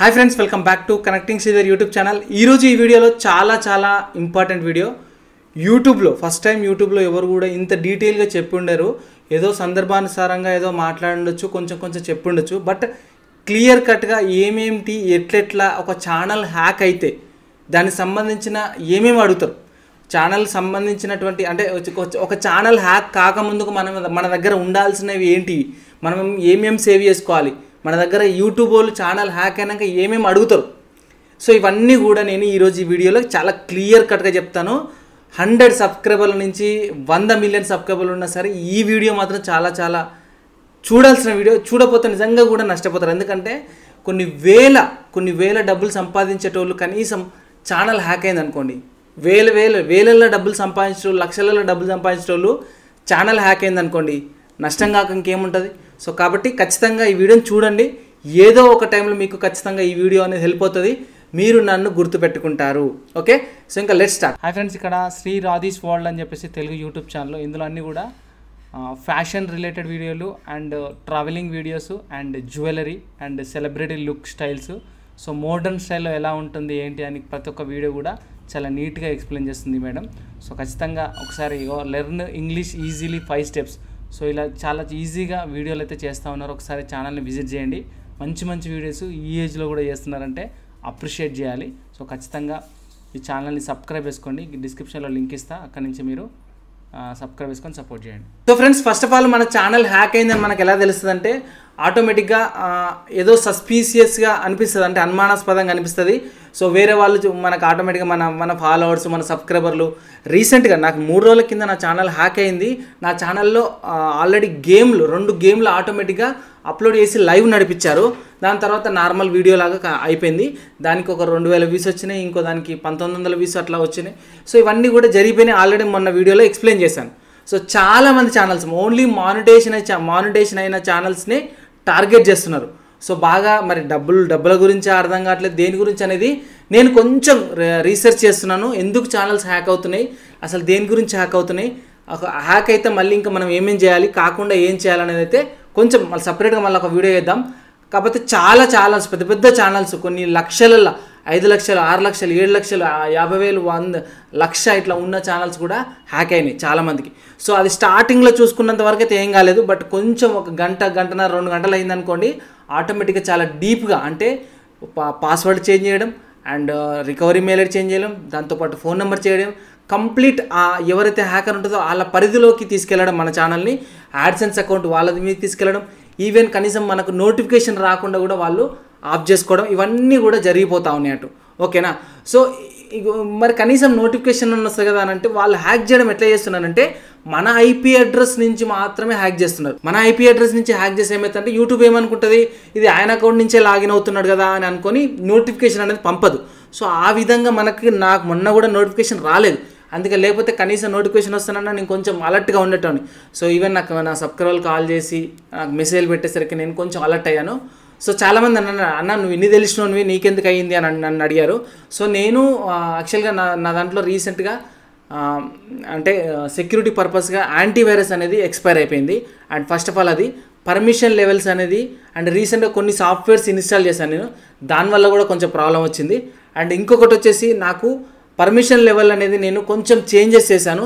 hi friends welcome back to connecting Caesar YouTube channel ఈరోజు ఈ వీడియోలో చాలా చాలా ఇంపార్టెంట్ వీడియో యూట్యూబ్లో ఫస్ట్ టైం యూట్యూబ్లో ఎవరు కూడా ఇంత డీటెయిల్గా ఉండరు ఏదో సందర్భానుసారంగా ఏదో మాట్లాడవచ్చు కొంచెం కొంచెం చెప్పుండొచ్చు బట్ క్లియర్ కట్గా ఏమేమిటి ఎట్లెట్లా ఒక ఛానల్ హ్యాక్ అయితే దానికి సంబంధించిన ఏమేమి అడుగుతారు ఛానల్ సంబంధించినటువంటి అంటే ఒక ఛానల్ హ్యాక్ కాకముందుకు మనం మన దగ్గర ఉండాల్సినవి ఏంటివి మనం ఏమేమి సేవ్ చేసుకోవాలి మన దగ్గర యూట్యూబ్ వాళ్ళు ఛానల్ హ్యాక్ అయినాక ఏమేమి అడుగుతారు సో ఇవన్నీ కూడా నేను ఈరోజు ఈ వీడియోలో చాలా క్లియర్ కట్గా చెప్తాను హండ్రెడ్ సబ్స్క్రైబర్ల నుంచి వంద మిలియన్ సబ్స్క్రైబర్లు ఉన్నా సరే ఈ వీడియో మాత్రం చాలా చాలా చూడాల్సిన వీడియో చూడపోతే నిజంగా కూడా నష్టపోతారు ఎందుకంటే కొన్ని వేల కొన్ని వేల డబ్బులు సంపాదించేటోళ్ళు కనీసం ఛానల్ హ్యాక్ అయింది అనుకోండి వేల వేల వేలల్లో డబ్బులు సంపాదించేటోళ్ళు లక్షలలో డబ్బులు సంపాదించేటోళ్ళు ఛానల్ హ్యాక్ అయింది అనుకోండి నష్టం కాక ఇంకేముంటుంది సో కాబట్టి ఖచ్చితంగా ఈ వీడియోని చూడండి ఏదో ఒక టైంలో మీకు ఖచ్చితంగా ఈ వీడియో అనేది హెల్ప్ అవుతుంది మీరు నన్ను గుర్తుపెట్టుకుంటారు ఓకే సో ఇంకా లెట్ స్టార్ట్ హాయ్ ఫ్రెండ్స్ ఇక్కడ శ్రీ రాధీస్ వరల్డ్ అని చెప్పేసి తెలుగు యూట్యూబ్ ఛానల్ ఇందులో అన్నీ కూడా ఫ్యాషన్ రిలేటెడ్ వీడియోలు and travelling videos and jewellery and celebrity look styles so modern స్టైల్లో ఎలా ఉంటుంది ఏంటి అని ప్రతి ఒక్క వీడియో కూడా చాలా నీట్గా ఎక్స్ప్లెయిన్ చేస్తుంది మేడం సో ఖచ్చితంగా ఒకసారి learn English easily five steps so ఇలా చాలా ఈజీగా వీడియోలు అయితే చేస్తూ ఉన్నారు ఒకసారి ఛానల్ని విజిట్ చేయండి మంచి మంచి వీడియోస్ ఈ ఏజ్లో కూడా చేస్తున్నారంటే అప్రిషియేట్ చేయాలి సో ఖచ్చితంగా ఈ ఛానల్ని సబ్స్క్రైబ్ చేసుకోండి డిస్క్రిప్షన్లో లింక్ ఇస్తా అక్కడ నుంచి మీరు సబ్స్క్రైబ్ చేసుకొని సపోర్ట్ చేయండి so friends first of all మన ఛానల్ హ్యాక్ అయిందని మనకు ఎలా తెలుస్తుందంటే ఆటోమేటిక్గా ఏదో సస్పీసియస్గా అనిపిస్తుంది అంటే అనుమానాస్పదంగా అనిపిస్తుంది సో వేరే వాళ్ళు మనకు ఆటోమేటిక్గా మన మన ఫాలోవర్స్ మన సబ్స్క్రైబర్లు రీసెంట్గా నాకు మూడు రోజుల కింద నా ఛానల్ హ్యాక్ అయింది నా ఛానల్లో ఆల్రెడీ గేమ్లు రెండు గేమ్లు ఆటోమేటిక్గా అప్లోడ్ చేసి లైవ్ నడిపించారు దాని తర్వాత నార్మల్ వీడియో లాగా అయిపోయింది దానికి ఒక రెండు వేల వ్యూస్ వచ్చినాయి ఇంకో దానికి పంతొమ్మిది వందల వ్యూస్ అట్లా వచ్చినాయి సో ఇవన్నీ కూడా జరిగిపోయినాయి ఆల్రెడీ మొన్న వీడియోలో ఎక్స్ప్లెయిన్ చేశాను సో చాలామంది ఛానల్స్ ఓన్లీ మానిటేషన్ మానిటేషన్ అయిన ఛానల్స్ని టార్గెట్ చేస్తున్నారు సో బాగా మరి డబ్బులు డబ్బుల గురించి అర్థం కావట్లేదు దేని గురించి అనేది నేను కొంచెం రీసెర్చ్ చేస్తున్నాను ఎందుకు ఛానల్స్ హ్యాక్ అవుతున్నాయి అసలు దేని గురించి హ్యాక్ అవుతున్నాయి ఒక హ్యాక్ అయితే మళ్ళీ ఇంకా మనం ఏమేం చేయాలి కాకుండా ఏం చేయాలనేది అయితే కొంచెం మళ్ళీ సపరేట్గా మళ్ళీ ఒక వీడియో వేద్దాం కాకపోతే చాలా ఛానల్స్ పెద్ద పెద్ద ఛానల్స్ కొన్ని లక్షలలో ఐదు లక్షలు ఆరు లక్షలు ఏడు లక్షలు యాభై వేలు వంద లక్ష ఇట్లా ఉన్న ఛానల్స్ కూడా హ్యాక్ అయినాయి చాలామందికి సో అది స్టార్టింగ్లో చూసుకున్నంత వరకు అయితే ఏం కాలేదు బట్ కొంచెం ఒక గంట గంటన్నర రెండు గంటలు అయిందనుకోండి ఆటోమేటిక్గా చాలా డీప్గా అంటే పాస్వర్డ్ చేంజ్ చేయడం అండ్ రికవరీ మెయిల్ చేంజ్ చేయడం దాంతోపాటు ఫోన్ నెంబర్ చేయడం కంప్లీట్ ఎవరైతే హ్యాకర్ ఉంటుందో వాళ్ళ పరిధిలోకి తీసుకెళ్ళడం మన ఛానల్ని యాడ్సెన్స్ అకౌంట్ వాళ్ళ మీద తీసుకెళ్ళడం ఈవెన్ కనీసం మనకు నోటిఫికేషన్ రాకుండా కూడా వాళ్ళు ఆఫ్ చేసుకోవడం ఇవన్నీ కూడా జరిగిపోతూ ఉన్నాయి అటు ఓకేనా సో మరి కనీసం నోటిఫికేషన్ వస్తుంది కదా అని అంటే వాళ్ళు హ్యాక్ చేయడం ఎట్లా చేస్తున్నారంటే మన ఐపీ అడ్రస్ నుంచి మాత్రమే హ్యాక్ చేస్తున్నారు మన ఐపీ అడ్రస్ నుంచి హ్యాక్ చేసి ఏమవుతుందంటే యూట్యూబ్ ఏమనుకుంటుంది ఇది ఆయన అకౌంట్ నుంచే లాగిన్ అవుతున్నాడు కదా అని అనుకొని నోటిఫికేషన్ అనేది పంపదు సో ఆ విధంగా మనకి నాకు మొన్న కూడా నోటిఫికేషన్ రాలేదు అందుకే లేకపోతే కనీసం నోటిఫికేషన్ వస్తున్నా నేను కొంచెం అలర్ట్గా ఉండేటోని సో ఈవెన్ నాకు నా సబ్స్క్రైబర్లు కాల్ చేసి నాకు మెసేజ్ పెట్టేసరికి నేను కొంచెం అలర్ట్ అయ్యాను సో చాలామంది అన్న అన్న నువ్వు ఇన్ని తెలిసినవి నీకెందుకు అయ్యింది అని నన్ను అడిగారు సో నేను యాక్చువల్గా నా నా దాంట్లో రీసెంట్గా అంటే సెక్యూరిటీ పర్పస్గా యాంటీవైరస్ అనేది ఎక్స్పైర్ అయిపోయింది అండ్ ఫస్ట్ ఆఫ్ ఆల్ అది పర్మిషన్ లెవెల్స్ అనేది అండ్ రీసెంట్గా కొన్ని సాఫ్ట్వేర్స్ ఇన్స్టాల్ చేశాను నేను దానివల్ల కూడా కొంచెం ప్రాబ్లం వచ్చింది అండ్ ఇంకొకటి వచ్చేసి నాకు పర్మిషన్ లెవెల్ అనేది నేను కొంచెం చేంజెస్ చేశాను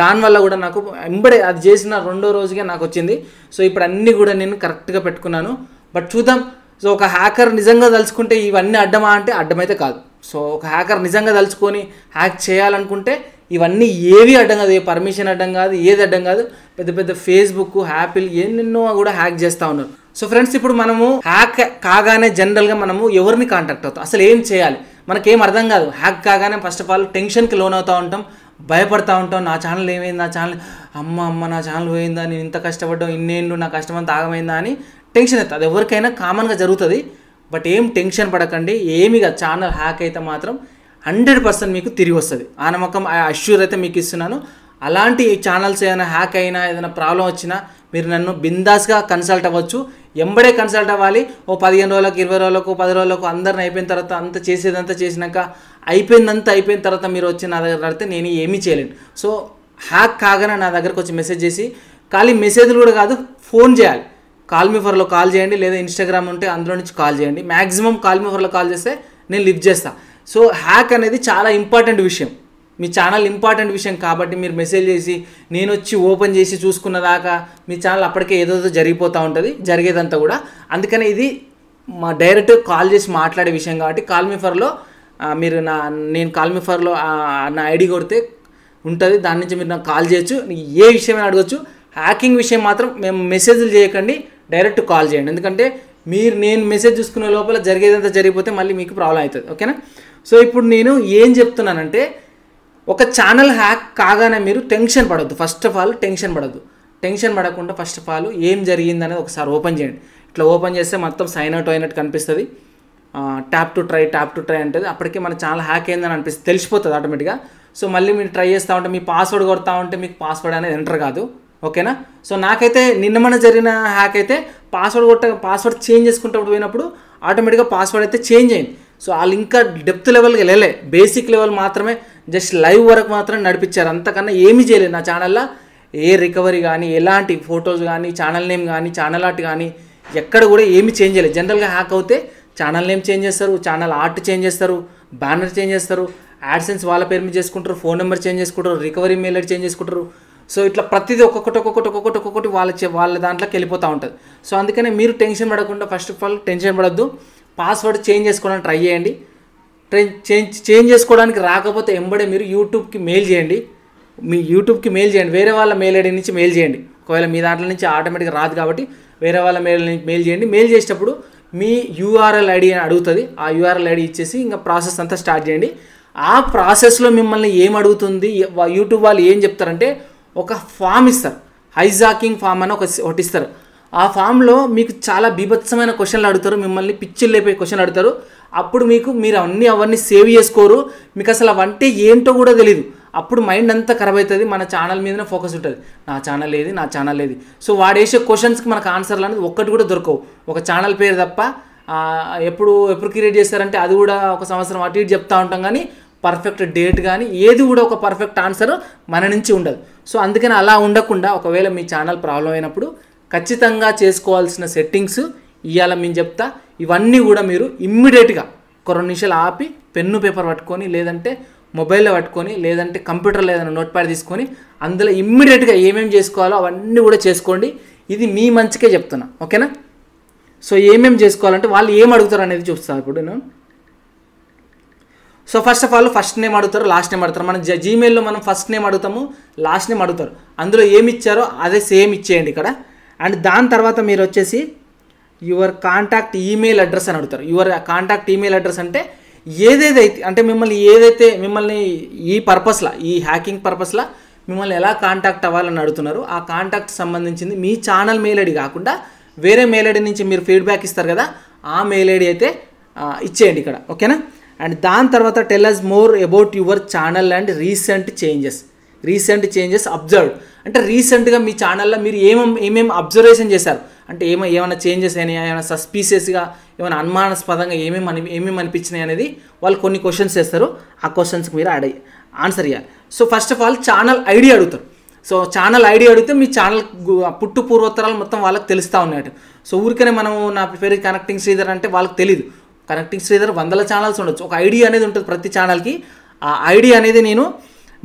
దానివల్ల కూడా నాకు ఎంబడే అది చేసిన రెండో రోజుగా నాకు వచ్చింది సో ఇప్పుడు అన్నీ కూడా నేను కరెక్ట్గా పెట్టుకున్నాను బట్ చూద్దాం సో ఒక హ్యాకర్ నిజంగా తలుచుకుంటే ఇవన్నీ అడ్డమా అంటే అడ్డమైతే కాదు సో ఒక హ్యాకర్ నిజంగా తలుచుకొని హ్యాక్ చేయాలనుకుంటే ఇవన్నీ ఏవి అడ్డం కాదు ఏ పర్మిషన్ అడ్డం కాదు ఏది అడ్డం కాదు పెద్ద పెద్ద ఫేస్బుక్ యాపిల్ ఎన్నెన్నో కూడా హ్యాక్ చేస్తూ ఉన్నారు సో ఫ్రెండ్స్ ఇప్పుడు మనము హ్యాక్ కాగానే జనరల్గా మనము ఎవరిని కాంటాక్ట్ అవుతాం అసలు ఏం చేయాలి మనకేం అర్థం కాదు హ్యాక్ కాగానే ఫస్ట్ ఆఫ్ ఆల్ టెన్షన్కి లోన్ అవుతూ ఉంటాం భయపడతా ఉంటాం నా ఛానల్ ఏమైంది నా ఛానల్ అమ్మ అమ్మ నా ఛానల్ పోయిందా నేను ఇంత కష్టపడ్డాం ఇన్నేళ్ళు నా కష్టం అంతా ఆగమైందా అని టెన్షన్ అవుతుంది అది ఎవరికైనా కామన్గా జరుగుతుంది బట్ ఏం టెన్షన్ పడకండి ఏమిగా ఛానల్ హ్యాక్ అయితే మాత్రం హండ్రెడ్ పర్సెంట్ మీకు తిరిగి వస్తుంది ఆ నమ్మకం అష్యూర్ అయితే మీకు ఇస్తున్నాను అలాంటి ఛానల్స్ ఏదైనా హ్యాక్ అయినా ఏదైనా ప్రాబ్లం వచ్చినా మీరు నన్ను బిందాస్గా కన్సల్ట్ అవ్వచ్చు ఎంబడే కన్సల్ట్ అవ్వాలి ఓ పదిహేను రోజులకు ఇరవై రోజులకు పది రోజులకు అందరిని అయిపోయిన తర్వాత అంత చేసేదంతా చేసినాక అయిపోయిందంతా అయిపోయిన తర్వాత మీరు వచ్చి నా దగ్గర అడిగితే నేను ఏమీ చేయలేను సో హ్యాక్ కాగానే నా దగ్గరకు వచ్చి మెసేజ్ చేసి ఖాళీ మెసేజ్లు కూడా కాదు ఫోన్ చేయాలి కాల్మీఫర్లో కాల్ చేయండి లేదా ఇన్స్టాగ్రామ్ ఉంటే అందులో నుంచి కాల్ చేయండి మ్యాక్సిమం కాల్మీఫర్లో కాల్ చేస్తే నేను లిఫ్ట్ చేస్తాను సో హ్యాక్ అనేది చాలా ఇంపార్టెంట్ విషయం మీ ఛానల్ ఇంపార్టెంట్ విషయం కాబట్టి మీరు మెసేజ్ చేసి నేను వచ్చి ఓపెన్ చేసి చూసుకున్న దాకా మీ ఛానల్ అప్పటికే ఏదోదో జరిగిపోతూ ఉంటుంది జరిగేదంతా కూడా అందుకని ఇది మా డైరెక్ట్ కాల్ చేసి మాట్లాడే విషయం కాబట్టి కాల్మీఫర్లో మీరు నా నేను కాల్మీఫర్లో నా ఐడి కొడితే ఉంటుంది దాని నుంచి మీరు నాకు కాల్ చేయొచ్చు ఏ విషయమైనా అడగచ్చు హ్యాకింగ్ విషయం మాత్రం మేము మెసేజ్లు చేయకండి డైరెక్ట్ కాల్ చేయండి ఎందుకంటే మీరు నేను మెసేజ్ చూసుకునే లోపల జరిగేదంతా జరిగిపోతే మళ్ళీ మీకు ప్రాబ్లం అవుతుంది ఓకేనా సో ఇప్పుడు నేను ఏం చెప్తున్నానంటే ఒక ఛానల్ హ్యాక్ కాగానే మీరు టెన్షన్ పడద్దు ఫస్ట్ ఆఫ్ ఆల్ టెన్షన్ పడద్దు టెన్షన్ పడకుండా ఫస్ట్ ఆఫ్ ఆల్ ఏం జరిగింది అనేది ఒకసారి ఓపెన్ చేయండి ఇట్లా ఓపెన్ చేస్తే మొత్తం సైన్ అవుట్ అయినట్టు కనిపిస్తుంది tap to try tap to try అంటే అప్పటికే మన ఛానల్ హ్యాక్ అయిందని అనిపిస్తుంది తెలిసిపోతుంది ఆటోమేటిక్గా సో మళ్ళీ మీరు ట్రై చేస్తూ ఉంటే మీ పాస్వర్డ్ కొడతా ఉంటే మీకు పాస్వర్డ్ అనేది ఎంటర్ కాదు ఓకేనా సో నాకైతే నిన్న మన జరిగిన హ్యాక్ అయితే పాస్వర్డ్ కొట్ట పాస్వర్డ్ చేంజ్ చేసుకుంటప్పుడు పోయినప్పుడు ఆటోమేటిక్గా పాస్వర్డ్ అయితే చేంజ్ అయింది సో వాళ్ళు ఇంకా డెప్త్ లెవెల్కి వెళ్ళలే బేసిక్ లెవెల్ మాత్రమే జస్ట్ లైవ్ వరకు మాత్రం నడిపించారు అంతకన్నా ఏమీ చేయలేదు నా ఛానల్లో ఏ రికవరీ కానీ ఎలాంటి ఫొటోస్ కానీ ఛానల్ నేమ్ కానీ ఛానల్ ఆర్ట్ కానీ ఎక్కడ కూడా ఏమి చేంజ్ చేయలేదు జనరల్గా హ్యాక్ అవుతే ఛానల్ నేమ్ చేంజ్ చేస్తారు ఛానల్ ఆర్ట్ చేంజ్ చేస్తారు బ్యానర్ చేంజ్ చేస్తారు యాడ్సెన్స్ వాళ్ళ పేరు మీద చేసుకుంటారు ఫోన్ నెంబర్ చేంజ్ చేసుకుంటారు రికవరీ మెయిల్ చేంజ్ చేసుకుంటారు సో ఇట్లా ప్రతిదీ ఒక్కొక్కటి ఒక్కొక్కటి ఒక్కొక్కటి ఒక్కొక్కటి వాళ్ళ వాళ్ళ దాంట్లోకి వెళ్ళిపోతూ ఉంటుంది సో అందుకనే మీరు టెన్షన్ పడకుండా ఫస్ట్ ఆఫ్ ఆల్ టెన్షన్ పడద్దు పాస్వర్డ్ చేంజ్ చేసుకోవడానికి ట్రై చేయండి చేంజ్ చేంజ్ చేసుకోవడానికి రాకపోతే ఎంబడే మీరు యూట్యూబ్కి మెయిల్ చేయండి మీ యూట్యూబ్కి మెయిల్ చేయండి వేరే వాళ్ళ మెయిల్ ఐడి నుంచి మెయిల్ చేయండి ఒకవేళ మీ దాంట్లో నుంచి ఆటోమేటిక్గా రాదు కాబట్టి వేరే వాళ్ళ మెయిల్ మెయిల్ చేయండి మెయిల్ చేసేటప్పుడు మీ యూఆర్ఎల్ ఐడి అని అడుగుతుంది ఆ యూఆర్ఎల్ ఐడి ఇచ్చేసి ఇంకా ప్రాసెస్ అంతా స్టార్ట్ చేయండి ఆ ప్రాసెస్లో మిమ్మల్ని ఏం అడుగుతుంది యూట్యూబ్ వాళ్ళు ఏం చెప్తారంటే ఒక ఫామ్ ఇస్తారు హైజాకింగ్ ఫామ్ అని ఒక ఒకటి ఇస్తారు ఆ ఫామ్లో మీకు చాలా బీభత్సమైన క్వశ్చన్లు అడుగుతారు మిమ్మల్ని పిచ్చి లేపే క్వశ్చన్ అడుగుతారు అప్పుడు మీకు మీరు అన్నీ అవన్నీ సేవ్ చేసుకోరు మీకు అసలు అవంటే ఏంటో కూడా తెలియదు అప్పుడు మైండ్ అంతా ఖరాబ్ అవుతుంది మన ఛానల్ మీదనే ఫోకస్ ఉంటుంది నా ఛానల్ ఏది నా ఛానల్ ఏది సో వాడు వేసే క్వశ్చన్స్కి మనకు ఆన్సర్లు అనేది ఒక్కటి కూడా దొరకవు ఒక ఛానల్ పేరు తప్ప ఎప్పుడు ఎప్పుడు క్రియేట్ చేస్తారంటే అది కూడా ఒక సంవత్సరం అటు ఇటు చెప్తూ ఉంటాం కానీ పర్ఫెక్ట్ డేట్ కానీ ఏది కూడా ఒక పర్ఫెక్ట్ ఆన్సర్ మన నుంచి ఉండదు సో అందుకని అలా ఉండకుండా ఒకవేళ మీ ఛానల్ ప్రాబ్లం అయినప్పుడు ఖచ్చితంగా చేసుకోవాల్సిన సెట్టింగ్స్ ఇవాళ మేము చెప్తా ఇవన్నీ కూడా మీరు ఇమ్మీడియట్గా ఒక రెండు నిమిషాలు ఆపి పెన్ను పేపర్ పట్టుకొని లేదంటే మొబైల్లో పట్టుకొని లేదంటే కంప్యూటర్లో ఏదైనా నోట్ ప్యాడ్ తీసుకొని అందులో ఇమ్మీడియట్గా ఏమేమి చేసుకోవాలో అవన్నీ కూడా చేసుకోండి ఇది మీ మంచికే చెప్తున్నా ఓకేనా సో ఏమేమి చేసుకోవాలంటే వాళ్ళు ఏం అడుగుతారు అనేది చూస్తాను ఇప్పుడు నేను so first of all first name అడుగుతారు లాస్ట్ నేమ్ అడుగుతారు మన జీమెయిల్లో మనం ఫస్ట్ నేమ్ అడుగుతాము లాస్ట్ నేమ్ అడుగుతారు అందులో ఏమి ఇచ్చారో అదే సేమ్ ఇచ్చేయండి ఇక్కడ అండ్ దాని తర్వాత మీరు వచ్చేసి యువర్ కాంటాక్ట్ ఈమెయిల్ అడ్రస్ అని అడుగుతారు యువర్ కాంటాక్ట్ ఈమెయిల్ అడ్రస్ అంటే ఏదేదైతే అంటే మిమ్మల్ని ఏదైతే మిమ్మల్ని ఈ పర్పస్లా ఈ హ్యాకింగ్ పర్పస్లా మిమ్మల్ని ఎలా కాంటాక్ట్ అవ్వాలని అడుగుతున్నారు ఆ కాంటాక్ట్ సంబంధించింది మీ ఛానల్ మెయిల్ ఐడి కాకుండా వేరే మెయిల్ ఐడి నుంచి మీరు ఫీడ్బ్యాక్ ఇస్తారు కదా ఆ మెయిల్ ఐడి అయితే ఇచ్చేయండి ఇక్కడ ఓకేనా అండ్ దాని తర్వాత tell us more about your channel and recent changes recent changes observe అంటే రీసెంట్గా మీ ఛానల్లో మీరు ఏమేం ఏమేమి అబ్జర్వేషన్ చేశారు అంటే ఏమో ఏమైనా చేంజెస్ అయినాయా ఏమైనా సస్పీసియస్గా ఏమైనా అనుమానాస్పదంగా ఏమేమి అని ఏమేమి అనిపించినాయి అనేది వాళ్ళు కొన్ని క్వశ్చన్స్ చేస్తారు ఆ క్వశ్చన్స్కి మీరు అడిగి ఆన్సర్ ఇవ్వాలి so first of all channel ID అడుగుతారు సో ఛానల్ ఐడి అడిగితే మీ ఛానల్ పుట్టు పూర్వోత్తరాలు మొత్తం వాళ్ళకి తెలుస్తూ ఉన్నాయట సో ఊరికనే మనం నా పేరు కనెక్టింగ్ శ్రీధర్ అంటే వాళ్ళకి తెలియదు కనెక్టింగ్ శ్రీధర్ వందల ఛానల్స్ ఉండొచ్చు ఒక ఐడియా అనేది ఉంటుంది ప్రతి ఛానల్కి ఆ ఐడియా అనేది నేను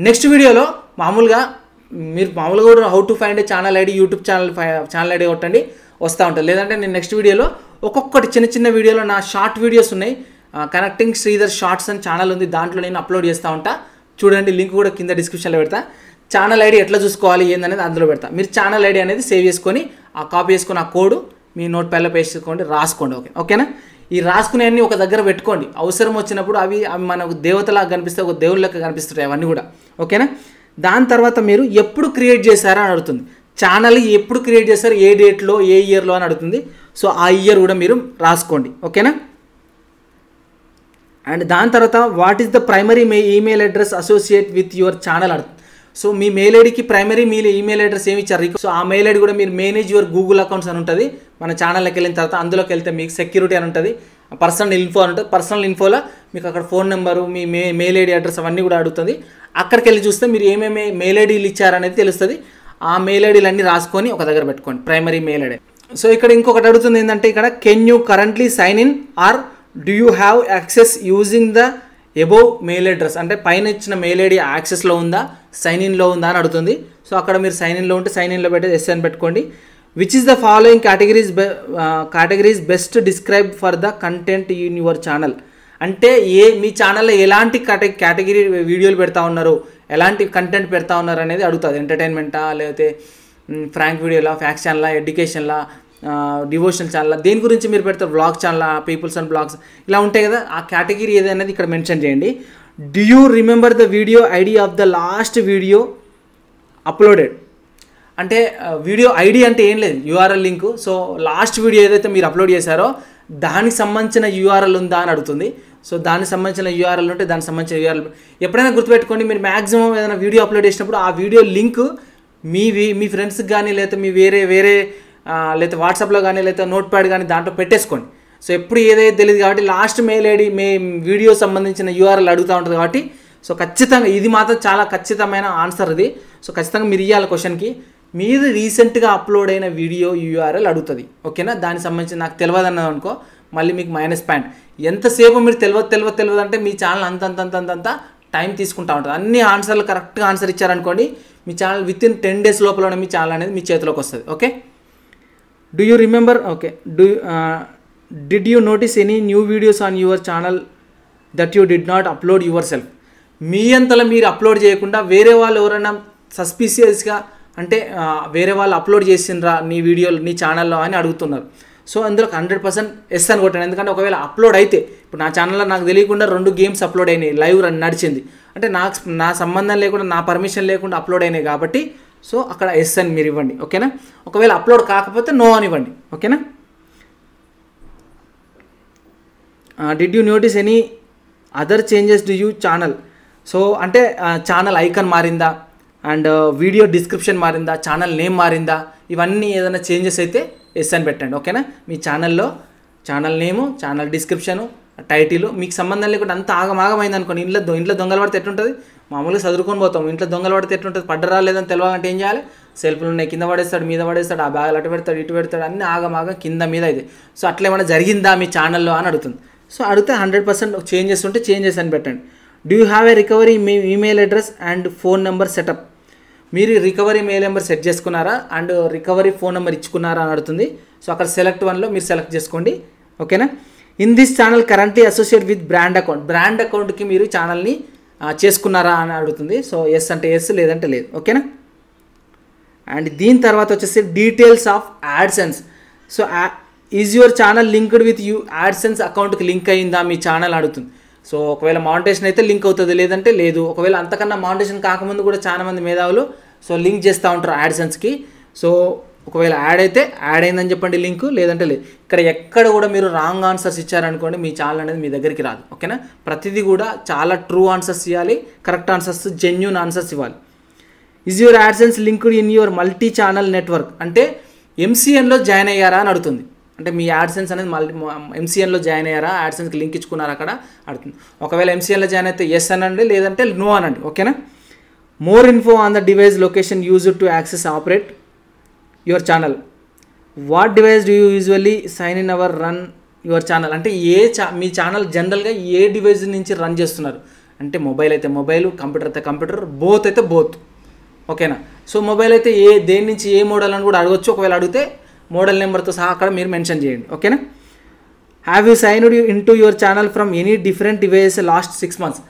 నెక్స్ట్ వీడియోలో మామూలుగా మీరు మామూలుగా కూడా how to find channel ID YouTube channel channel ID కొట్టండి వస్తూ ఉంటుంది లేదంటే నేను నెక్స్ట్ వీడియోలో ఒక్కొక్కటి చిన్న చిన్న వీడియోలో నా షార్ట్ వీడియోస్ ఉన్నాయి కనెక్టింగ్ శ్రీధర్ షార్ట్స్ అని ఛానల్ ఉంది దాంట్లో నేను అప్లోడ్ చేస్తూ ఉంటా చూడండి లింక్ కూడా కింద డిస్క్రిప్షన్లో పెడతా ఛానల్ ఐడి ఎట్లా చూసుకోవాలి ఏందనేది అందులో పెడతా మీరు ఛానల్ ఐడి అనేది సేవ్ చేసుకొని ఆ కాపీ చేసుకుని ఆ కోడ్ మీ నోట్ ప్యాడ్లో పేస్ట్ చేసుకోండి రాసుకోండి ఓకే ఓకేనా ఈ రాసుకునేవన్నీ ఒక దగ్గర పెట్టుకోండి అవసరం వచ్చినప్పుడు అవి అవి మనకు దేవతలాగా కనిపిస్తే ఒక దేవుళ్ళకి కనిపిస్తుంటాయి అవన్నీ కూడా ఓకేనా దాని తర్వాత మీరు ఎప్పుడు క్రియేట్ చేశారా అని అడుగుతుంది ఛానల్ ఎప్పుడు క్రియేట్ చేశారు ఏ డేట్లో ఏ ఇయర్లో అని అడుగుతుంది సో ఆ ఇయర్ కూడా మీరు రాసుకోండి ఓకేనా అండ్ దాని తర్వాత వాట్ ఈస్ ద ప్రైమరీ మే email address associate with your channel అడుగుతుంది సో మీ మెయిల్ ఐడికి ప్రైమరీ మీ ఈమెయిల్ అడ్రస్ ఏమి ఇచ్చారు సో ఆ మెయిల్ ఐడి కూడా మీరు మేనేజ్ యువర్ గూగుల్ అకౌంట్స్ అని ఉంటుంది మన ఛానల్కి వెళ్ళిన తర్వాత అందులోకి వెళ్తే మీకు సెక్యూరిటీ అని ఉంటుంది పర్సనల్ ఇన్ఫో అని ఉంటుంది పర్సనల్ ఇన్ఫోలో మీకు అక్కడ ఫోన్ నెంబరు మీ మే మెయిల్ ఐడి అడ్రస్ అవన్నీ కూడా అడుగుతుంది అక్కడికి వెళ్ళి చూస్తే మీరు ఏమేమి మెయిల్ ఐడీలు ఇచ్చారనేది తెలుస్తుంది ఆ మెయిల్ ఐడీలన్నీ రాసుకొని ఒక దగ్గర పెట్టుకోండి ప్రైమరీ మెయిల్ ఐడి సో ఇక్కడ ఇంకొకటి అడుగుతుంది ఏంటంటే ఇక్కడ can you currently sign in or do you have access using the above mail address అంటే పైన ఇచ్చిన మెయిల్ ఐడి యాక్సెస్లో ఉందా సైన్ ఇన్లో ఉందా అని అడుగుతుంది సో అక్కడ మీరు సైన్ ఇన్లో ఉంటే సైన్ ఇన్లో పెట్టి ఎస్ అని పెట్టుకోండి which is the following categories categories best describe for the content in your channel అంటే ఏ మీ ఛానల్లో ఎలాంటి కేటగిరీ వీడియోలు పెడతా ఉన్నారు ఎలాంటి కంటెంట్ పెడతా ఉన్నారు అనేది అడుగుతుంది ఎంటర్టైన్మెంటా లేకపోతే ఫ్రాంక్ వీడియోలా ఫ్యాక్స్ ఛానలా ఎడ్యుకేషన్లా డివోషనల్ ఛానల్ దేని గురించి మీరు పెడతారు blog channel peoples and blogs ఇలా ఉంటాయి కదా ఆ కేటగిరీ ఏదైనా ఇక్కడ మెన్షన్ చేయండి did you remember the video ID of the last video uploaded అంటే వీడియో ఐడి అంటే ఏం లేదు URL link so last video ఏదైతే మీరు అప్లోడ్ చేశారో దానికి సంబంధించిన యూఆర్ఎల్ ఉందా అని అడుగుతుంది సో దానికి సంబంధించిన యూఆర్ఎల్ ఉంటే దానికి సంబంధించిన యూఆర్ఎల్ ఎప్పుడైనా గుర్తుపెట్టుకోండి మీరు మ్యాక్సిమం ఏదైనా వీడియో అప్లోడ్ చేసినప్పుడు ఆ వీడియో లింక్ మీ మీ ఫ్రెండ్స్కి కానీ లేకపోతే మీ వేరే వేరే లేకపోతే వాట్సాప్లో కానీ లేకపోతే నోట్ ప్యాడ్ కానీ దాంట్లో పెట్టేసుకోండి సో ఎప్పుడు ఏదైతే తెలియదు కాబట్టి లాస్ట్ మెయిల్ ఐడి మే వీడియో సంబంధించిన యూఆర్ఎల్ అడుగుతూ ఉంటుంది కాబట్టి సో ఖచ్చితంగా ఇది మాత్రం చాలా ఖచ్చితమైన ఆన్సర్ ఇది సో ఖచ్చితంగా మీరు ఇవ్వాలి క్వశ్చన్కి మీరు రీసెంట్గా అప్లోడ్ అయిన వీడియో యూఆర్ఎల్ అడుగుతుంది ఓకేనా దానికి సంబంధించి నాకు తెలియదు అన్నది అనుకో మళ్ళీ మీకు మైనస్ పాయింట్ ఎంతసేపు మీరు తెలియదు తెలియదు తెలియదు అంటే మీ ఛానల్ అంతంతంతంత టైం తీసుకుంటా ఉంటుంది అన్ని ఆన్సర్లు కరెక్ట్గా ఆన్సర్ ఇచ్చారనుకోండి మీ channel within ten days లోపల మీ ఛానల్ అనేది మీ చేతిలోకి వస్తుంది okay do you remember okay do did you notice any new videos on your channel that you did not upload yourself మీ అంతలో మీరు అప్లోడ్ చేయకుండా వేరే వాళ్ళు ఎవరైనా సస్పీసియస్గా అంటే వేరే వాళ్ళు అప్లోడ్ చేసిండ్రా నీ వీడియోలు నీ ఛానల్లో అని అడుగుతున్నారు సో అందులో హండ్రెడ్ పర్సెంట్ ఎస్ అని కొట్టాను ఎందుకంటే ఒకవేళ అప్లోడ్ అయితే ఇప్పుడు నా ఛానల్లో నాకు తెలియకుండా రెండు గేమ్స్ అప్లోడ్ అయినాయి లైవ్ నడిచింది అంటే నాకు నా సంబంధం లేకుండా నా పర్మిషన్ లేకుండా అప్లోడ్ అయినాయి కాబట్టి సో అక్కడ ఎస్ అని మీరు ఇవ్వండి ఓకేనా ఒకవేళ అప్లోడ్ కాకపోతే నో అని ఇవ్వండి ఓకేనా did you notice any other changes do you channel so అంటే ఛానల్ ఐకన్ మారిందా అండ్ వీడియో డిస్క్రిప్షన్ మారిందా ఛానల్ నేమ్ మారిందా ఇవన్నీ ఏదైనా చేంజెస్ అయితే ఎస్ అని పెట్టండి ఓకేనా మీ ఛానల్లో channel name channel description title మీకు సంబంధం లేకుండా అంత ఆగమాగమైంది అనుకోండి ఇంట్లో ఇంట్లో దొంగలు పడితే ఎట్టుంటుంది మామూలుగా చదువుకొని పోతాం ఇంట్లో దొంగలు పడితే ఎట్లుంటుంది పడ్డరా లేదని తెలియాలంటే ఏం చేయాలి సెల్ఫ్లు ఉన్నాయి కింద పడేస్తాడు మీద పడేస్తాడు ఆ బ్యాగులు అటు పెడతాడు ఇటు పెడతాడు అన్ని ఆగమాగం కింద మీద అయితే సో అట్లా ఏమైనా జరిగిందా మీ ఛానల్లో అని అడుగుతుంది సో అడిగితే హండ్రెడ్ పర్సెంట్ చేంజెస్ ఉంటే చేంజెస్ అని పెట్టండి do you have a recovery మీ email address and phone number setup మీరు రికవరీ మెయిల్ నెంబర్ సెట్ చేసుకున్నారా అండ్ రికవరీ ఫోన్ నెంబర్ ఇచ్చుకున్నారా అని అడుగుతుంది సో అక్కడ సెలెక్ట్ వన్లో మీరు సెలెక్ట్ చేసుకోండి ఓకేనా in this channel currently associate with brand account brand అకౌంట్కి మీరు ఛానల్ని చేసుకున్నారా అని అడుగుతుంది సో ఎస్ అంటే ఎస్ లేదంటే లేదు ఓకేనా అండ్ దీని తర్వాత వచ్చేసి details of AdSense so is your channel linked with you AdSense అకౌంట్కి లింక్ అయిందా మీ ఛానల్ అడుగుతుంది సో ఒకవేళ మౌంటేషన్ అయితే లింక్ అవుతుంది లేదంటే లేదు ఒకవేళ అంతకన్నా మౌంటేషన్ కాకముందు కూడా చాలామంది మేధావులు సో లింక్ చేస్తూ ఉంటారు యాడ్సెన్స్కి సో ఒకవేళ యాడ్ అయితే యాడ్ అయిందని చెప్పండి లింక్ లేదంటే లేదు ఇక్కడ ఎక్కడ కూడా మీరు రాంగ్ ఆన్సర్స్ ఇచ్చారనుకోండి మీ ఛానల్ అనేది మీ దగ్గరికి రాదు ఓకేనా ప్రతిదీ కూడా చాలా ట్రూ ఆన్సర్స్ ఇవ్వాలి కరెక్ట్ ఆన్సర్స్ జెన్యున్ ఆన్సర్స్ ఇవ్వాలి is your AdSense linked in your multi channel network అంటే ఎంసీఎన్లో జాయిన్ అయ్యారా అని అడుగుతుంది అంటే మీ యాడ్సెన్స్ అనేది మల్టీ ఎంసీఎన్లో జాయిన్ అయ్యారా యాడ్సెన్స్కి లింక్ ఇచ్చుకున్నారా అక్కడ అడుగుతుంది ఒకవేళ ఎంసీఎన్లో జాయిన్ అయితే ఎస్ అనండి లేదంటే నో అనండి ఓకేనా more info on the device location used to access operate your channel what device do you usually sign in or run your channel అంటే ఏ ఛా మీ ఛానల్ జనరల్గా ఏ డివైస్ నుంచి రన్ చేస్తున్నారు అంటే మొబైల్ అయితే మొబైల్ కంప్యూటర్ అయితే కంప్యూటర్ బోత్ అయితే బోత్ ఓకేనా సో మొబైల్ అయితే ఏ దేని నుంచి ఏ మోడల్ అని కూడా అడగచ్చు ఒకవేళ అడిగితే మోడల్ నెంబర్తో సహా అక్కడ మీరు మెన్షన్ చేయండి ఓకేనా have you signed in to your channel from any different device last six months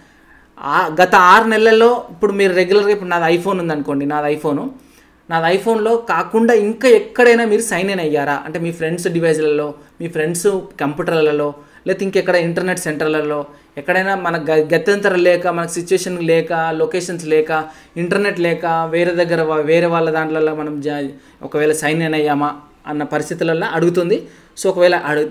గత ఆరు నెలల్లో ఇప్పుడు మీరు రెగ్యులర్గా ఇప్పుడు నాది ఐఫోన్ ఉందనుకోండి నాది ఐఫోను నాది ఐఫోన్లో కాకుండా ఇంకా ఎక్కడైనా మీరు సైన్ ఇన్ అయ్యారా అంటే మీ ఫ్రెండ్స్ డివైజ్లలో మీ ఫ్రెండ్స్ కంప్యూటర్లలో లేకపోతే ఇంకెక్కడ ఇంటర్నెట్ సెంటర్లలో ఎక్కడైనా మన గత్యంతరం లేక మనకు సిచ్యువేషన్ లేక లొకేషన్స్ లేక ఇంటర్నెట్ లేక వేరే దగ్గర వేరే వాళ్ళ దాంట్లో మనం ఒకవేళ సైన్ ఇన్ అయ్యామా అన్న పరిస్థితులలో అడుగుతుంది సో ఒకవేళ అడు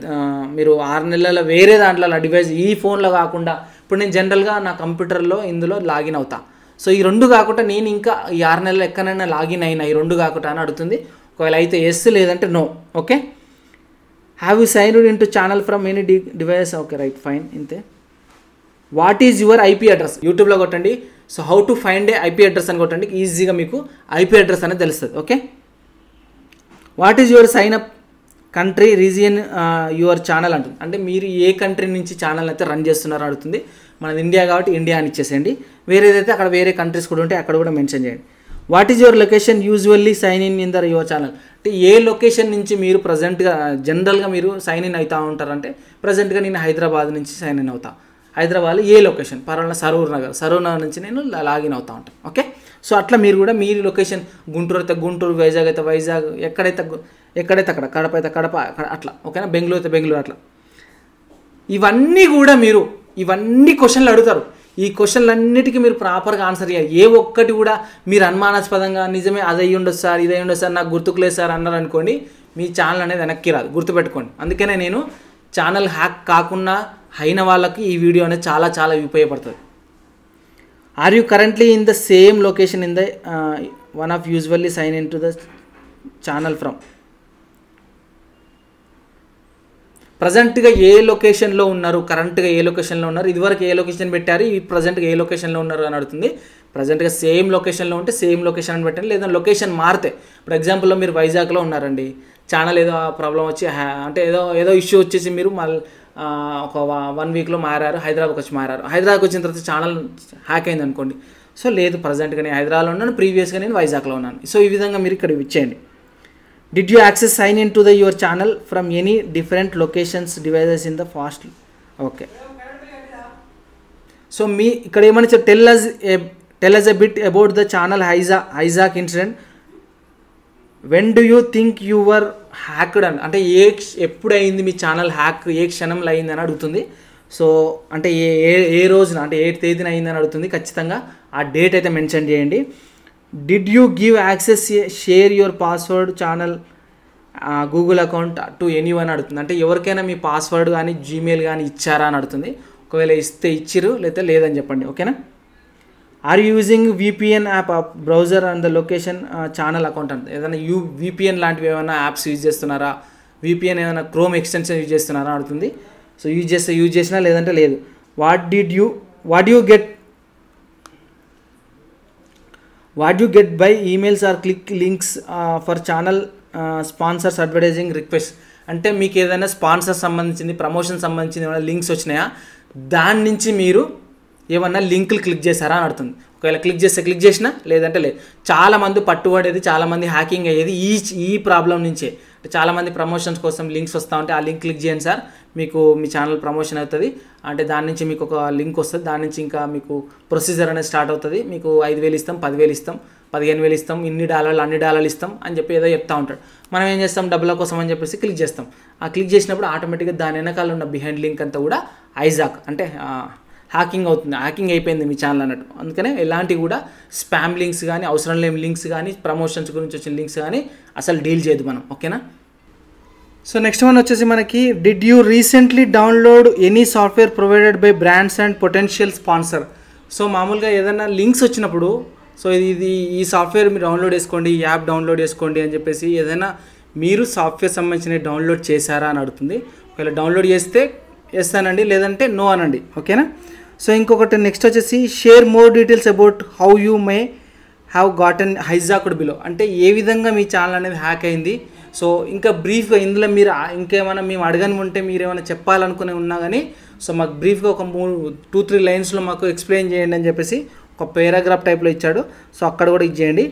మీరు ఆరు నెలల వేరే దాంట్లో డివైజ్ ఈ ఫోన్లో కాకుండా ఇప్పుడు నేను జనరల్గా నా కంప్యూటర్లో ఇందులో లాగిన్ అవుతాను సో ఈ రెండు కాకుండా నేను ఇంకా ఈ ఆరు నెలలు ఎక్కడైనా లాగిన్ అయినా ఈ రెండు కాకుండా అని అడుగుతుంది ఒకవేళ అయితే ఎస్ లేదంటే no okay have you signed in to channel from any డి డివైస్ ఓకే రైట్ ఫైన్ ఇంతే what is your IP address యూట్యూబ్లో కొట్టండి so how to find a IP address అని కొట్టండి ఈజీగా మీకు ఐపీ అడ్రస్ అనేది తెలుస్తుంది okay what is your sign up country region your channel అంటుంది అంటే మీరు ఏ కంట్రీ నుంచి ఛానల్ అయితే రన్ చేస్తున్నారో అడుగుతుంది మనది ఇండియా కాబట్టి ఇండియా అని ఇచ్చేసేయండి వేరేదైతే అక్కడ వేరే కంట్రీస్ కూడా ఉంటే అక్కడ కూడా మెన్షన్ చేయండి what is your location usually sign in in దర్ యువర్ ఛానల్ అంటే ఏ లొకేషన్ నుంచి మీరు ప్రజెంట్గా జనరల్గా మీరు సైన్ ఇన్ అవుతూ ఉంటారంటే ప్రజెంట్గా నేను హైదరాబాద్ నుంచి సైన్ ఇన్ అవుతా హైదరాబాద్లో ఏ లొకేషన్ పర్వాల సరూర్ నగర్ సరూర్ నగర్ నుంచి నేను లాగిన్ అవుతా ఉంటాను ఓకే సో అట్లా మీరు కూడా మీ లొకేషన్ గుంటూరు అయితే గుంటూరు వైజాగ్ అయితే వైజాగ్ ఎక్కడైతే ఎక్కడైతే అక్కడ కడప అయితే కడప అట్లా ఓకేనా బెంగళూరు అయితే బెంగళూరు అట్లా ఇవన్నీ కూడా మీరు ఇవన్నీ క్వశ్చన్లు అడుగుతారు ఈ క్వశ్చన్లన్నిటికీ మీరు ప్రాపర్గా ఆన్సర్ చేయాలి ఏ ఒక్కటి కూడా మీరు అనుమానాస్పదంగా నిజమే అది అయ్యి ఉండొచ్చు సార్ ఇది అయ్యి ఉండొచ్చు సార్ నాకు గుర్తుకులేదు సార్ అన్నారు అనుకోండి మీ ఛానల్ అనేది వెనక్కి రాదు గుర్తుపెట్టుకోండి అందుకనే నేను ఛానల్ హ్యాక్ కాకుండా అయిన వాళ్ళకి ఈ వీడియో అనేది చాలా చాలా ఉపయోగపడుతుంది are you currently in the same location in the one of usually sign in to the channel from ప్రజెంట్గా ఏ లొకేషన్లో ఉన్నారు కరెంట్గా ఏ లొకేషన్లో ఉన్నారు ఇదివరకు ఏ లొకేషన్ పెట్టారు ఈ ప్రజెంట్గా ఏ లొకేషన్లో ఉన్నారు అని అడుగుతుంది ప్రజెంట్గా సేమ్ లొకేషన్లో ఉంటే సేమ్ లొకేషన్ అని పెట్టండి లేదా లొకేషన్ మారితే ఫర్ ఎగ్జాంపుల్లో మీరు వైజాగ్లో ఉన్నారండి ఛానల్ ఏదో ప్రాబ్లం వచ్చి అంటే ఏదో ఏదో ఇష్యూ వచ్చేసి మీరు మళ్ళీ ఒక వన్ వీక్లో మారారు హైదరాబాద్కి వచ్చి మారారు హైదరాబాద్కి వచ్చిన తర్వాత ఛానల్ హ్యాక్ అయింది అనుకోండి సో లేదు ప్రజెంట్గా నేను హైదరాబాద్లో ఉన్నాను ప్రీవియస్గా నేను వైజాగ్లో ఉన్నాను సో ఈ విధంగా మీరు ఇక్కడ ఇచ్చేయండి did you access sign in to the your channel from any different locations devices in the past okay so మీ ఇక్కడ ఏమని tell us tell us a bit about the channel హైజా hijack incident when do you think your hacked అని అంటే ఏ ఎప్పుడైంది మీ channel hack ఏ క్షణంలో అయింది అని అడుగుతుంది సో అంటే ఏ ఏ రోజున అంటే ఏ తేదీన అయిందని అడుగుతుంది ఖచ్చితంగా ఆ డేట్ అయితే మెన్షన్ చేయండి did you give access share your password channel Google account to anyone అడుగుతుంది అంటే ఎవరికైనా మీ పాస్వర్డ్ కానీ జీమెయిల్ కానీ ఇచ్చారా అని అడుగుతుంది ఒకవేళ ఇస్తే ఇచ్చిరు లేకపోతే లేదని చెప్పండి ఓకేనా are using VPN app browser and the location channel account అంటే ఏదైనా యూ విపిఎన్ లాంటివి ఏమైనా యాప్స్ యూజ్ చేస్తున్నారా విపిఎన్ ఏమైనా క్రోమ్ ఎక్స్టెన్షన్ యూజ్ చేస్తున్నారా అడుగుతుంది సో యూజ్ చేస్తే యూజ్ చేసినా లేదంటే లేదు what did you what you get what you get by emails or click links for channel sponsors advertising request అంటే మీకు ఏదైనా స్పాన్సర్ సంబంధించింది ప్రమోషన్ సంబంధించింది ఏమైనా లింక్స్ వచ్చినాయా దాని నుంచి మీరు ఏమన్నా లింకులు క్లిక్ చేశారా అని అడుతుంది ఒకవేళ క్లిక్ చేస్తే క్లిక్ చేసినా లేదంటే లేదు చాలామంది పట్టుబడేది చాలామంది హ్యాకింగ్ అయ్యేది ఈ ఈ ప్రాబ్లం నుంచే చాలామంది ప్రమోషన్స్ కోసం లింక్స్ వస్తూ ఉంటే ఆ లింక్ క్లిక్ చేయండి సార్ మీకు మీ ఛానల్ ప్రమోషన్ అవుతుంది అంటే దాని నుంచి మీకు ఒక లింక్ వస్తుంది దాని నుంచి ఇంకా మీకు ప్రొసీజర్ అనేది స్టార్ట్ అవుతుంది మీకు ఐదు వేలు ఇస్తాం పదివేలు ఇస్తాం పదిహేను వేలు ఇస్తాం ఇన్ని డాలర్లు అన్ని డాలర్లు ఇస్తాం అని చెప్పి ఏదో చెప్తా ఉంటాడు మనం ఏం చేస్తాం డబ్బుల కోసం అని చెప్పేసి క్లిక్ చేస్తాం ఆ క్లిక్ చేసినప్పుడు ఆటోమేటిక్గా దాని వెనకాల ఉన్న బిహైండ్ లింక్ అంతా కూడా ఐజాక్ అంటే హ్యాకింగ్ అవుతుంది హ్యాకింగ్ అయిపోయింది మీ ఛానల్ అన్నట్టు అందుకనే ఎలాంటివి కూడా స్పామ్ లింక్స్ కానీ అవసరం లేని లింక్స్ కానీ ప్రమోషన్స్ గురించి వచ్చిన లింక్స్ కానీ అసలు డీల్ చేయదు మనం ఓకేనా సో నెక్స్ట్ వన్ వచ్చేసి మనకి did you recently download any software provided by brands and potential sponsor so మామూలుగా ఏదైనా లింక్స్ వచ్చినప్పుడు సో ఇది ఇది ఈ సాఫ్ట్వేర్ మీరు డౌన్లోడ్ చేసుకోండి ఈ యాప్ డౌన్లోడ్ చేసుకోండి అని చెప్పేసి ఏదైనా మీరు సాఫ్ట్వేర్ సంబంధించినవి డౌన్లోడ్ చేశారా అని అడుగుతుంది ఒకవేళ డౌన్లోడ్ చేస్తే అనండి లేదంటే నో అనండి ఓకేనా సో ఇంకొకటి నెక్స్ట్ వచ్చేసి share more details about how you may have gotten hijacked below అంటే ఏ విధంగా మీ ఛానల్ అనేది హ్యాక్ అయింది సో ఇంకా బ్రీఫ్గా ఇందులో మీరు ఇంకేమైనా మేము అడగని ఉంటే మీరు ఏమైనా చెప్పాలనుకుని ఉన్నా కానీ సో మాకు బ్రీఫ్గా ఒక మూడు టూ త్రీ లైన్స్లో మాకు ఎక్స్ప్లెయిన్ చేయండి అని చెప్పేసి ఒక పేరాగ్రాఫ్ టైప్లో ఇచ్చాడు సో అక్కడ కూడా ఇచ్చేయండి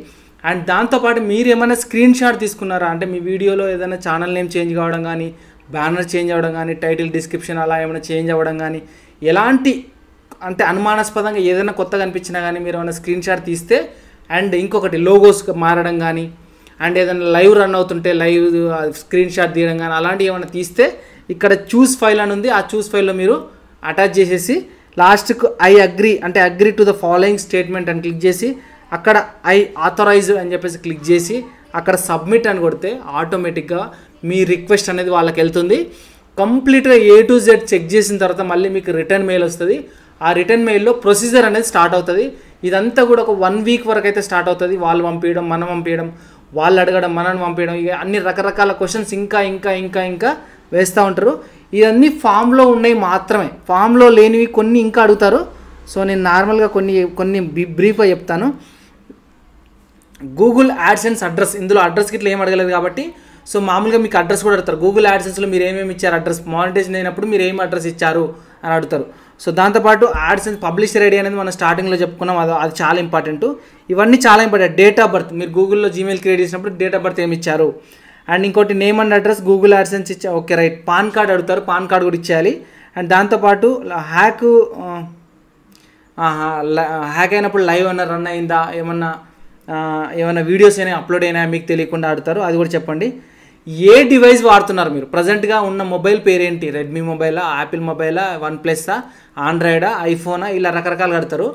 అండ్ దాంతోపాటు మీరు ఏమైనా స్క్రీన్ షాట్ తీసుకున్నారా అంటే మీ వీడియోలో ఏదైనా ఛానల్ నేమ్ చేంజ్ కావడం కానీ బ్యానర్ చేంజ్ అవ్వడం కానీ టైటిల్ డిస్క్రిప్షన్ అలా ఏమైనా చేంజ్ అవ్వడం కానీ ఎలాంటి అంటే అనుమానాస్పదంగా ఏదైనా కొత్తగా అనిపించినా కానీ మీరు ఏమైనా స్క్రీన్ షాట్ తీస్తే అండ్ ఇంకొకటి లోగోస్ మారడం కానీ అండ్ ఏదైనా లైవ్ రన్ అవుతుంటే లైవ్ స్క్రీన్ షాట్ తీయడం కానీ అలాంటివి ఏమైనా తీస్తే ఇక్కడ చూస్ ఫైల్ అని ఉంది ఆ చూస్ ఫైల్లో మీరు అటాచ్ చేసేసి లాస్ట్కు ఐ అగ్రి అంటే agree to the following statement అని క్లిక్ చేసి అక్కడ ఐ ఆథరైజ్ అని చెప్పేసి క్లిక్ చేసి అక్కడ సబ్మిట్ అని కొడితే ఆటోమేటిక్గా మీ రిక్వెస్ట్ అనేది వాళ్ళకి వెళ్తుంది కంప్లీట్గా ఏ టు జెడ్ చెక్ చేసిన తర్వాత మళ్ళీ మీకు రిటర్న్ మెయిల్ వస్తుంది ఆ రిటర్న్ మెయిల్లో ప్రొసీజర్ అనేది స్టార్ట్ అవుతుంది ఇదంతా కూడా ఒక వన్ వీక్ వరకు అయితే స్టార్ట్ అవుతుంది వాళ్ళు పంపించడం మనం పంపించడం వాళ్ళు అడగడం మనల్ని పంపించడం ఇక అన్ని రకరకాల క్వశ్చన్స్ ఇంకా ఇంకా ఇంకా ఇంకా వేస్తూ ఉంటారు ఇవన్నీ ఫామ్లో ఉన్నాయి మాత్రమే ఫామ్లో లేనివి కొన్ని ఇంకా అడుగుతారు సో నేను నార్మల్గా కొన్ని కొన్ని బ్రీఫ్గా చెప్తాను గూగుల్ యాడ్సెన్స్ అడ్రస్ ఇందులో అడ్రస్ గిట్లా ఏం అడగలేదు కాబట్టి సో మామూలుగా మీకు అడ్రస్ కూడా అడుగుతారు గూగుల్ యాడ్సెన్స్లో మీరు ఏమేమి ఇచ్చారు అడ్రస్ మానిటేషన్ అయినప్పుడు మీరు ఏమి అడ్రస్ ఇచ్చారు అని అడుగుతారు సో దాంతోపాటు యాడ్స్ పబ్లిషర్ ఐడి అనేది మనం స్టార్టింగ్లో చెప్పుకున్నాం అది అది చాలా ఇంపార్టెంట్ ఇవన్నీ చాలా ఇంపార్టెంట్ డేట్ ఆఫ్ బర్త్ మీరు గూగుల్లో జీమెయిల్ క్రియేట్ చేసినప్పుడు డేట్ ఆఫ్ బర్త్ ఏమి ఇచ్చారు అండ్ ఇంకోటి name and address Google AdSense ఇచ్చా ఓకే రైట్ పాన్ కార్డ్ అడుగుతారు పాన్ కార్డ్ కూడా ఇచ్చేయాలి అండ్ దాంతోపాటు హ్యాక్ హ్యాక్ అయినప్పుడు లైవ్ ఏమన్నా రన్ అయిందా ఏమన్నా ఏమైనా వీడియోస్ అయినా అప్లోడ్ అయినా మీకు తెలియకుండా ఆడతారు అది కూడా చెప్పండి ఏ డివైస్ వాడుతున్నారు మీరు ప్రజెంట్గా ఉన్న మొబైల్ పేరేంటి రెడ్మీ మొబైలా యాపిల్ మొబైలా వన్ ప్లస్సా ఆండ్రాయిడా ఐఫోనా ఇలా రకరకాలు కడతారు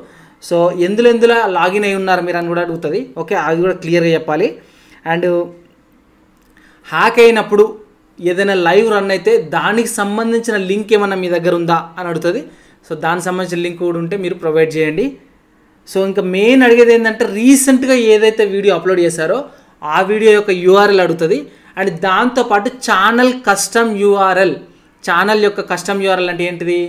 సో ఎందులో ఎందులో లాగిన్ అయి ఉన్నారు మీరు అని కూడా అడుగుతుంది ఓకే అది కూడా క్లియర్గా చెప్పాలి అండ్ హ్యాక్ అయినప్పుడు ఏదైనా లైవ్ రన్ అయితే దానికి సంబంధించిన లింక్ ఏమన్నా మీ దగ్గర ఉందా అని అడుగుతుంది సో దానికి సంబంధించిన లింక్ కూడా ఉంటే మీరు ప్రొవైడ్ చేయండి సో ఇంకా మెయిన్ అడిగేది ఏంటంటే రీసెంట్గా ఏదైతే వీడియో అప్లోడ్ చేశారో ఆ వీడియో యొక్క యూఆర్ఎల్ అడుగుతుంది అండ్ దాంతోపాటు ఛానల్ కస్టమ్ యూఆర్ఎల్ ఛానల్ యొక్క కస్టమ్ యూఆర్ఎల్ అంటే ఏంటిది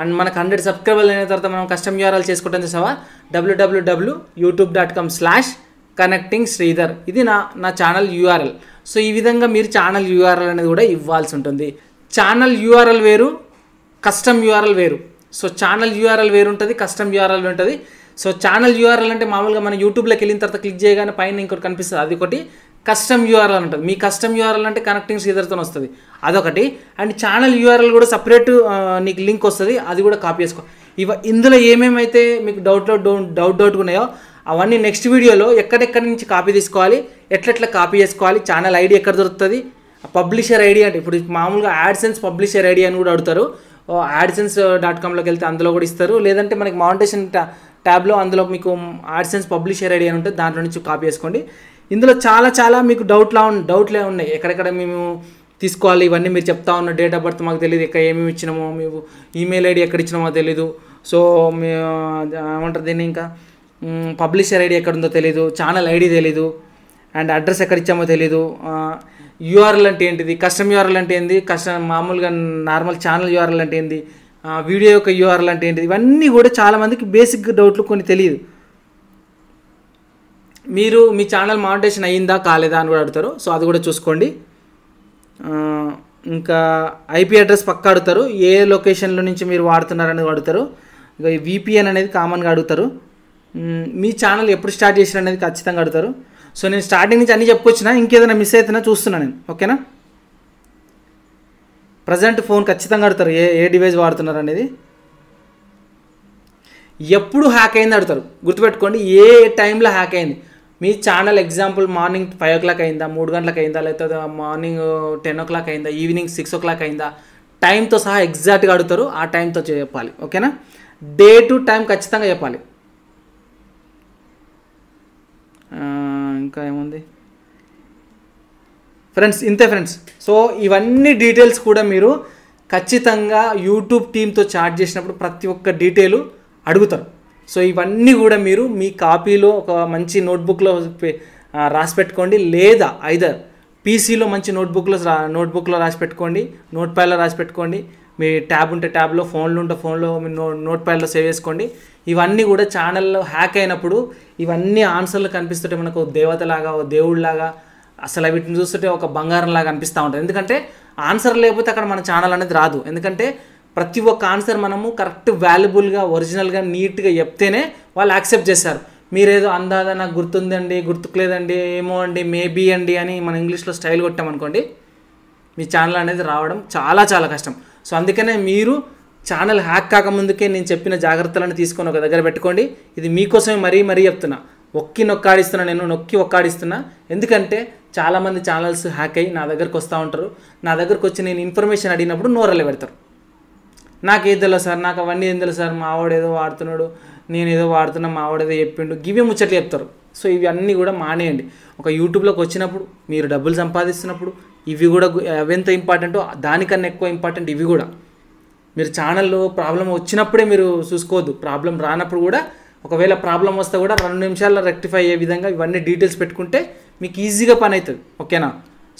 అండ్ మనకు హండ్రెడ్ సబ్స్క్రైబర్లు అయిన తర్వాత మనం కస్టమ్ యూఆర్ఎల్ చేసుకుంటాం చూసావా W W W YouTube dot com slash connecting Sridhar ఇది నా నా ఛానల్ యూఆర్ఎల్ సో ఈ విధంగా మీరు ఛానల్ యూఆర్ఎల్ అనేది కూడా ఇవ్వాల్సి ఉంటుంది ఛానల్ యూఆర్ఎల్ వేరు కస్టమ్ యూఆర్ఎల్ వేరు సో ఛానల్ యూఆర్ఎల్ వేరు ఉంటుంది కస్టమ్ యూఆర్ఎల్ ఉంటుంది సో ఛానల్ యూఆర్ఎల్ అంటే మామూలుగా మనం యూట్యూబ్లోకి వెళ్ళిన తర్వాత క్లిక్ చేయగానే పైన ఇంకోటి కనిపిస్తుంది అది ఒకటి కస్టమ్ యూఆర్ఎల్ అంటారు మీ కస్టమ్ యూఆర్ఎల్ అంటే కనెక్టింగ్ సీదర్తో వస్తుంది అదొకటి అండ్ ఛానల్ యూఆర్ఎల్ కూడా సపరేట్ నీకు లింక్ వస్తుంది అది కూడా కాపీ చేసుకో ఇవ ఇందులో ఏమేమైతే మీకు డౌట్ డౌట్ డౌట్ ఉన్నాయో అవన్నీ నెక్స్ట్ వీడియోలో ఎక్కడెక్కడి నుంచి కాపీ తీసుకోవాలి ఎట్లెట్లా కాపీ చేసుకోవాలి ఛానల్ ఐడి ఎక్కడ దొరుకుతుంది పబ్లిషర్ ఐడి అంటే ఇప్పుడు మామూలుగా యాడ్సెన్స్ పబ్లిషర్ ఐడి అని కూడా అడుగుతారు యాడ్సెన్స్ డాట్ కామ్లోకి వెళ్తే అందులో కూడా ఇస్తారు లేదంటే మనకి మౌంటేషన్ ట్యాబ్లో అందులో మీకు యాడ్సెన్స్ um, పబ్లిషర్ ఐడి అని ఉంటుంది దాంట్లో నుంచి కాపీ చేసుకోండి ఇందులో చాలా చాలా మీకు డౌట్లా డౌట్లే ఉన్నాయి ఎక్కడెక్కడ మేము తీసుకోవాలి ఇవన్నీ మీరు చెప్తా ఉన్న డేట్ ఆఫ్ బర్త్ మాకు తెలియదు ఇక్కడ ఏమేమి ఇచ్చినామో మేము ఈమెయిల్ ఐడి ఎక్కడ ఇచ్చినామో తెలీదు సో మీ ఏమంటారు దీన్ని ఇంకా పబ్లిషర్ ఐడి ఉందో తెలీదు ఛానల్ ఐడి తెలీదు అండ్ అడ్రస్ ఎక్కడ ఇచ్చామో తెలీదు యూఆర్ఎల్ అంటే ఏంటిది కస్టమ్ యూఆర్ఎల్ అంటే ఏంది కస్టమ్ మామూలుగా నార్మల్ ఛానల్ యూఆర్ఎల్ అంటే ఏంది వీడియో యొక్క యూఆర్ఎల్ అంటే ఏంటిది ఇవన్నీ కూడా చాలామందికి బేసిక్ డౌట్లు కొన్ని తెలియదు మీరు మీ ఛానల్ మానిటేషన్ అయ్యిందా కాలేదా అని కూడా అడుగుతారు సో అది కూడా చూసుకోండి ఇంకా ఐపి అడ్రస్ పక్క అడుగుతారు ఏ లొకేషన్లో నుంచి మీరు వాడుతున్నారనేది అడుగుతారు ఈ విపిఎన్ అనేది కామన్గా అడుగుతారు మీ ఛానల్ ఎప్పుడు స్టార్ట్ చేసిన అనేది ఖచ్చితంగా అడుగుతారు సో నేను స్టార్టింగ్ నుంచి అన్నీ చెప్పుకొచ్చిన ఇంకేదైనా మిస్ అవుతున్నా చూస్తున్నా నేను ఓకేనా ప్రజెంట్ ఫోన్ ఖచ్చితంగా అడుగుతారు ఏ ఏ డివైజ్ వాడుతున్నారు అనేది ఎప్పుడు హ్యాక్ అయింది అడుగుతారు గుర్తుపెట్టుకోండి ఏ టైంలో హ్యాక్ అయింది మీ channel example morning five o'clock అయిందా మూడు గంటలకు అయిందా లేకపోతే మార్నింగ్ టెన్ ఓ క్లాక్ అయిందా ఈవినింగ్ సిక్స్ ఓ క్లాక్ అయిందా టైంతో సహా ఎగ్జాక్ట్గా అడుగుతారు ఆ టైంతో చెప్పాలి ఓకేనా డే టు టైం ఖచ్చితంగా చెప్పాలి ఇంకా ఏముంది ఫ్రెండ్స్ ఇంతే ఫ్రెండ్స్ సో ఇవన్నీ డీటెయిల్స్ కూడా మీరు ఖచ్చితంగా యూట్యూబ్ టీంతో చాట్ చేసినప్పుడు ప్రతి ఒక్క డీటెయిల్ అడుగుతారు సో ఇవన్నీ కూడా మీరు మీ కాపీలో ఒక మంచి నోట్బుక్లో రాసి పెట్టుకోండి లేదా ఐదర్ పీసీలో మంచి నోట్బుక్లో రా నోట్బుక్లో రాసి పెట్టుకోండి నోట్ ప్యాడ్లో రాసి పెట్టుకోండి మీ ట్యాబ్ ఉంటే ట్యాబ్లో ఫోన్లు ఉంటే ఫోన్లో మీ నో నోట్ ప్యాడ్లో సేవ్ చేసుకోండి ఇవన్నీ కూడా ఛానల్లో హ్యాక్ అయినప్పుడు ఇవన్నీ ఆన్సర్లు కనిపిస్తుంటే మనకు దేవతలాగా దేవుడిలాగా అసలు వీటిని చూస్తుంటే ఒక బంగారంలాగా అనిపిస్తూ ఉంటుంది ఎందుకంటే ఆన్సర్ లేకపోతే అక్కడ మన ఛానల్ అనేది రాదు ఎందుకంటే ప్రతి ఒక్క ఆన్సర్ మనము కరెక్ట్ వాల్యుబుల్గా ఒరిజినల్గా నీట్గా చెప్తేనే వాళ్ళు యాక్సెప్ట్ చేశారు మీరేదో అందాద నాకు గుర్తుందండి గుర్తుకులేదండి ఏమో అండి మేబీ అండి అని మన ఇంగ్లీష్లో స్టైల్ కొట్టామనుకోండి మీ ఛానల్ అనేది రావడం చాలా చాలా కష్టం సో అందుకనే మీరు ఛానల్ హ్యాక్ కాకముందుకే నేను చెప్పిన జాగ్రత్తలను తీసుకొని ఒక దగ్గర పెట్టుకోండి ఇది మీకోసమే మరీ మరీ చెప్తున్నా ఒక్కి నొక్కాడిస్తున్నా నేను నొక్కి ఒక్కాడిస్తున్నా ఎందుకంటే చాలామంది ఛానల్స్ హ్యాక్ అయ్యి నా దగ్గరకు వస్తూ ఉంటారు నా దగ్గరకు వచ్చి నేను ఇన్ఫర్మేషన్ అడిగినప్పుడు నోరలే పెడతారు నాకేం తెలియదు సార్ నాకు అవన్నీ ఏం తెలియదు సార్ మావాడు ఏదో వాడుతున్నాడు నేను ఏదో వాడుతున్నా ఆవిడ ఏదో చెప్పిండు గివి ముచ్చట్లు చెప్తారు సో ఇవన్నీ కూడా మానేయండి ఒక యూట్యూబ్లోకి వచ్చినప్పుడు మీరు డబ్బులు సంపాదిస్తున్నప్పుడు ఇవి కూడా అవెంత ఇంపార్టెంటో దానికన్నా ఎక్కువ ఇంపార్టెంట్ ఇవి కూడా మీరు ఛానల్లో ప్రాబ్లం వచ్చినప్పుడే మీరు చూసుకోవద్దు ప్రాబ్లం రానప్పుడు కూడా ఒకవేళ ప్రాబ్లం వస్తే కూడా రెండు నిమిషాల్లో రెక్టిఫై అయ్యే విధంగా ఇవన్నీ డీటెయిల్స్ పెట్టుకుంటే మీకు ఈజీగా పని అవుతుంది ఓకేనా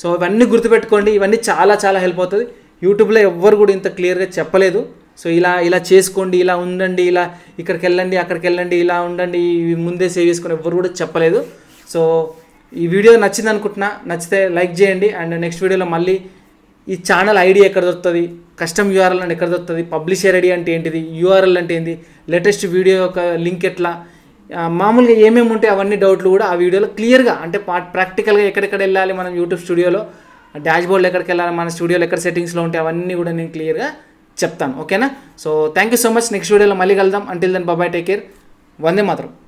సో ఇవన్నీ గుర్తుపెట్టుకోండి ఇవన్నీ చాలా చాలా హెల్ప్ అవుతుంది యూట్యూబ్లో ఎవ్వరు కూడా ఇంత క్లియర్గా చెప్పలేదు సో ఇలా ఇలా చేసుకోండి ఇలా ఉండండి ఇలా ఇక్కడికి వెళ్ళండి అక్కడికి వెళ్ళండి ఇలా ఉండండి ఇవి ముందే సేవ్ చేసుకుని ఎవ్వరు కూడా చెప్పలేదు సో ఈ వీడియో నచ్చింది అనుకుంటున్నా నచ్చితే లైక్ చేయండి అండ్ నెక్స్ట్ వీడియోలో మళ్ళీ ఈ ఛానల్ ఐడి ఎక్కడ దొరుకుతుంది కస్టమ్ యూఆర్ఎల్ అంటే ఎక్కడ దొరుకుతుంది పబ్లిషర్ ఐడి అంటే ఏంటిది యూఆర్ఎల్ అంటే ఏంటి లేటెస్ట్ వీడియో యొక్క లింక్ ఎట్లా మామూలుగా ఏమేమి ఉంటే అవన్నీ డౌట్లు కూడా ఆ వీడియోలో క్లియర్గా అంటే పా ప్రాక్టికల్గా ఎక్కడెక్కడ వెళ్ళాలి మనం యూట్యూబ్ స్టూడియోలో బోర్డ్లో ఎక్కడికి వెళ్ళాలి మన స్టూడియోలో ఎక్కడ సెట్టింగ్స్లో ఉంటే అవన్నీ కూడా నేను క్లియర్గా చెప్తాను ఓకేనా so thank you so much next వీడియోలో మళ్ళీ కలుద్దాం until then bye bye take care వందే మాత్రం